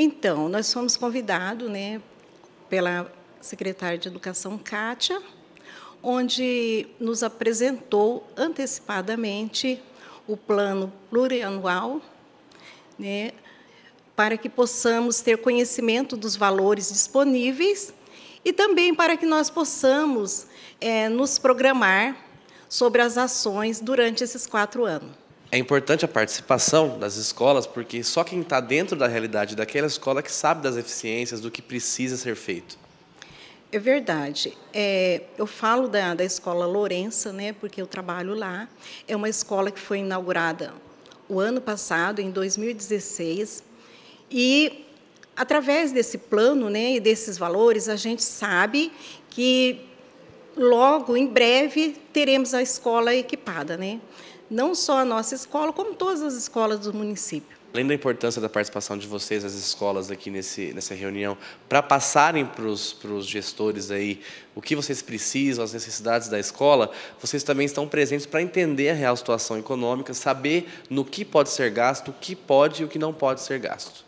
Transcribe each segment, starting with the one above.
Então, nós fomos convidados né, pela secretária de Educação, Kátia, onde nos apresentou antecipadamente o plano plurianual, né, para que possamos ter conhecimento dos valores disponíveis e também para que nós possamos é, nos programar sobre as ações durante esses quatro anos. É importante a participação das escolas, porque só quem está dentro da realidade daquela escola que sabe das eficiências, do que precisa ser feito. É verdade. É, eu falo da, da escola Lourença, né, porque eu trabalho lá. É uma escola que foi inaugurada o ano passado, em 2016, e através desse plano né, e desses valores, a gente sabe que logo, em breve, teremos a escola equipada. Né? não só a nossa escola, como todas as escolas do município. Além da importância da participação de vocês, as escolas aqui nesse, nessa reunião, para passarem para os gestores aí o que vocês precisam, as necessidades da escola, vocês também estão presentes para entender a real situação econômica, saber no que pode ser gasto, o que pode e o que não pode ser gasto.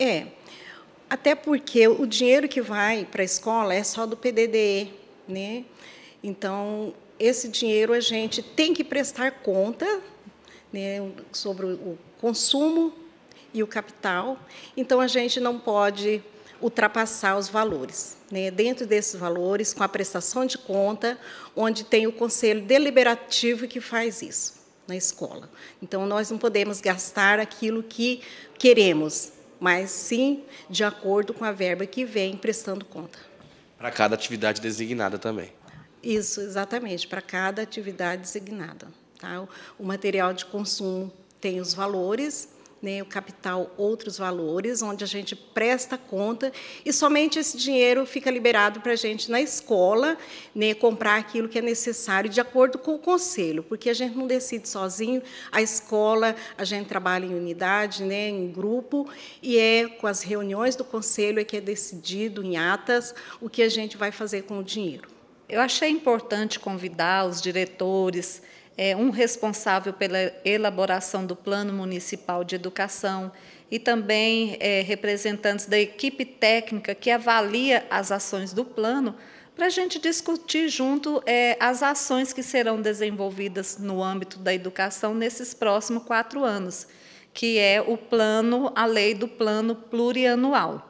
É, até porque o dinheiro que vai para a escola é só do PDDE, né? Então, esse dinheiro a gente tem que prestar conta né, sobre o consumo e o capital, então a gente não pode ultrapassar os valores. Né? Dentro desses valores, com a prestação de conta, onde tem o conselho deliberativo que faz isso na escola. Então, nós não podemos gastar aquilo que queremos, mas sim de acordo com a verba que vem prestando conta. Para cada atividade designada também. Isso, exatamente, para cada atividade designada. Tá? O, material de consumo tem os valores, né, o capital outros valores, onde a gente presta conta e somente esse dinheiro fica liberado para a gente na escola né, comprar aquilo que é necessário de acordo com o conselho, porque a gente não decide sozinho, a escola, a gente trabalha em unidade, né, em grupo, e é com as reuniões do conselho é que é decidido em atas o que a gente vai fazer com o dinheiro eu achei importante convidar os diretores, é, um responsável pela elaboração do Plano Municipal de Educação e também é, representantes da equipe técnica que avalia as ações do plano, para a gente discutir junto é, as ações que serão desenvolvidas no âmbito da educação nesses próximos quatro anos, que é o plano, a lei do plano plurianual.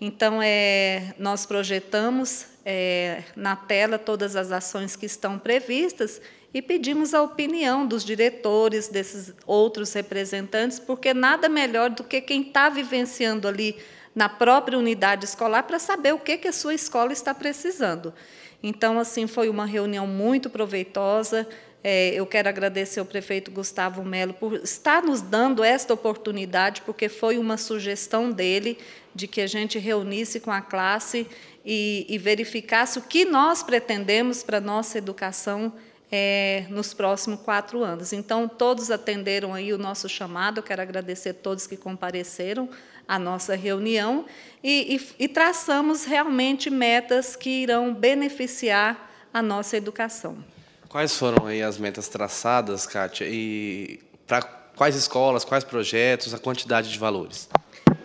Então, é, nós projetamos é, na tela todas as ações que estão previstas e pedimos a opinião dos diretores, desses outros representantes, porque nada melhor do que quem está vivenciando ali na própria unidade escolar para saber o que, que a sua escola está precisando. Então, assim, foi uma reunião muito proveitosa. É, eu quero agradecer ao prefeito Gustavo Melo por estar nos dando esta oportunidade, porque foi uma sugestão dele de que a gente reunisse com a classe e, e verificasse o que nós pretendemos para a nossa educação é, nos próximos quatro anos. Então, todos atenderam aí o nosso chamado, eu quero agradecer a todos que compareceram à nossa reunião, e, e, e traçamos realmente metas que irão beneficiar a nossa educação. Quais foram aí as metas traçadas, Kátia? E para quais escolas, quais projetos, a quantidade de valores?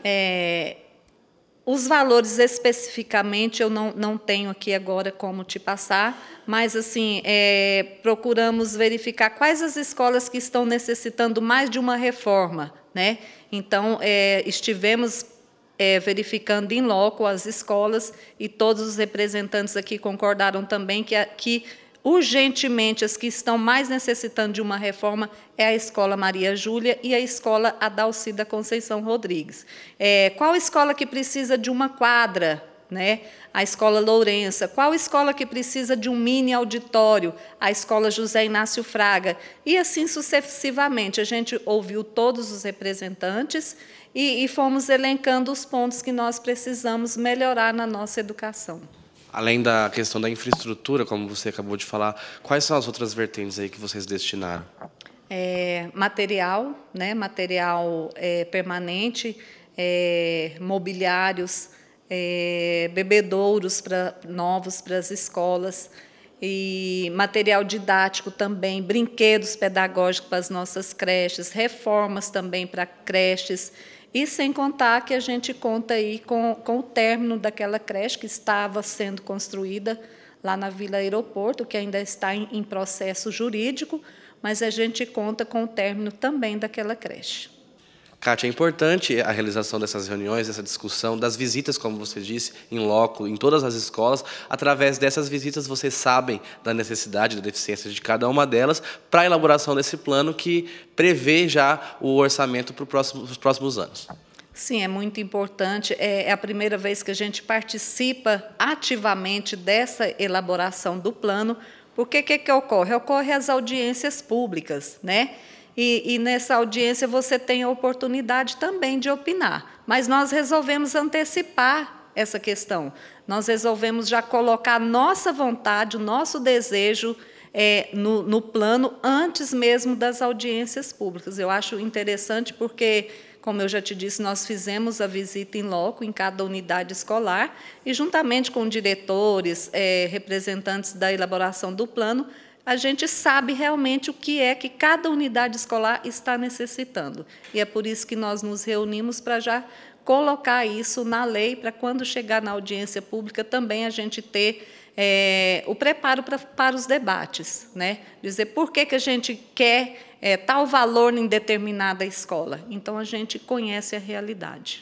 É, os valores especificamente eu não, não tenho aqui agora como te passar, mas assim é, procuramos verificar quais as escolas que estão necessitando mais de uma reforma. Né? Então, é, estivemos é, verificando em loco as escolas e todos os representantes aqui concordaram também que, a, que urgentemente as que estão mais necessitando de uma reforma é a Escola Maria Júlia e a Escola Adalcida Conceição Rodrigues. É, qual escola que precisa de uma quadra? Né? A Escola Lourença. Qual escola que precisa de um mini auditório? A Escola José Inácio Fraga. E assim sucessivamente. A gente ouviu todos os representantes e, e fomos elencando os pontos que nós precisamos melhorar na nossa educação além da questão da infraestrutura, como você acabou de falar, quais são as outras vertentes aí que vocês destinaram? É, material, né? Material é, permanente, é, mobiliários, é, bebedouros pra, novos para as escolas e material didático também, brinquedos pedagógicos para as nossas creches, reformas também para creches e sem contar que a gente conta aí com, com o término daquela creche que estava sendo construída lá na Vila Aeroporto, que ainda está em, em processo jurídico, mas a gente conta com o término também daquela creche. Kátia, é importante a realização dessas reuniões, dessa discussão, das visitas, como você disse, em loco, em todas as escolas. Através dessas visitas, vocês sabem da necessidade, da deficiência de cada uma delas para a elaboração desse plano que prevê já o orçamento para os próximos anos. Sim, é muito importante. É, é a primeira vez que a gente participa ativamente dessa elaboração do plano, porque o que, que ocorre? Ocorre as audiências públicas, né? E, e, nessa audiência você tem a oportunidade também de opinar. Mas nós resolvemos antecipar essa questão. Nós resolvemos já colocar nossa vontade, o nosso desejo é, no, no plano antes mesmo das audiências públicas. Eu acho interessante porque como eu já te disse, nós fizemos a visita em loco em cada unidade escolar e, juntamente com diretores, é, representantes da elaboração do plano, a gente sabe realmente o que é que cada unidade escolar está necessitando. E é por isso que nós nos reunimos para já colocar isso na lei, para quando chegar na audiência pública também a gente ter é, o preparo pra, para os debates. Né? Dizer por que, que a gente quer é, tal valor em determinada escola. Então, a gente conhece a realidade.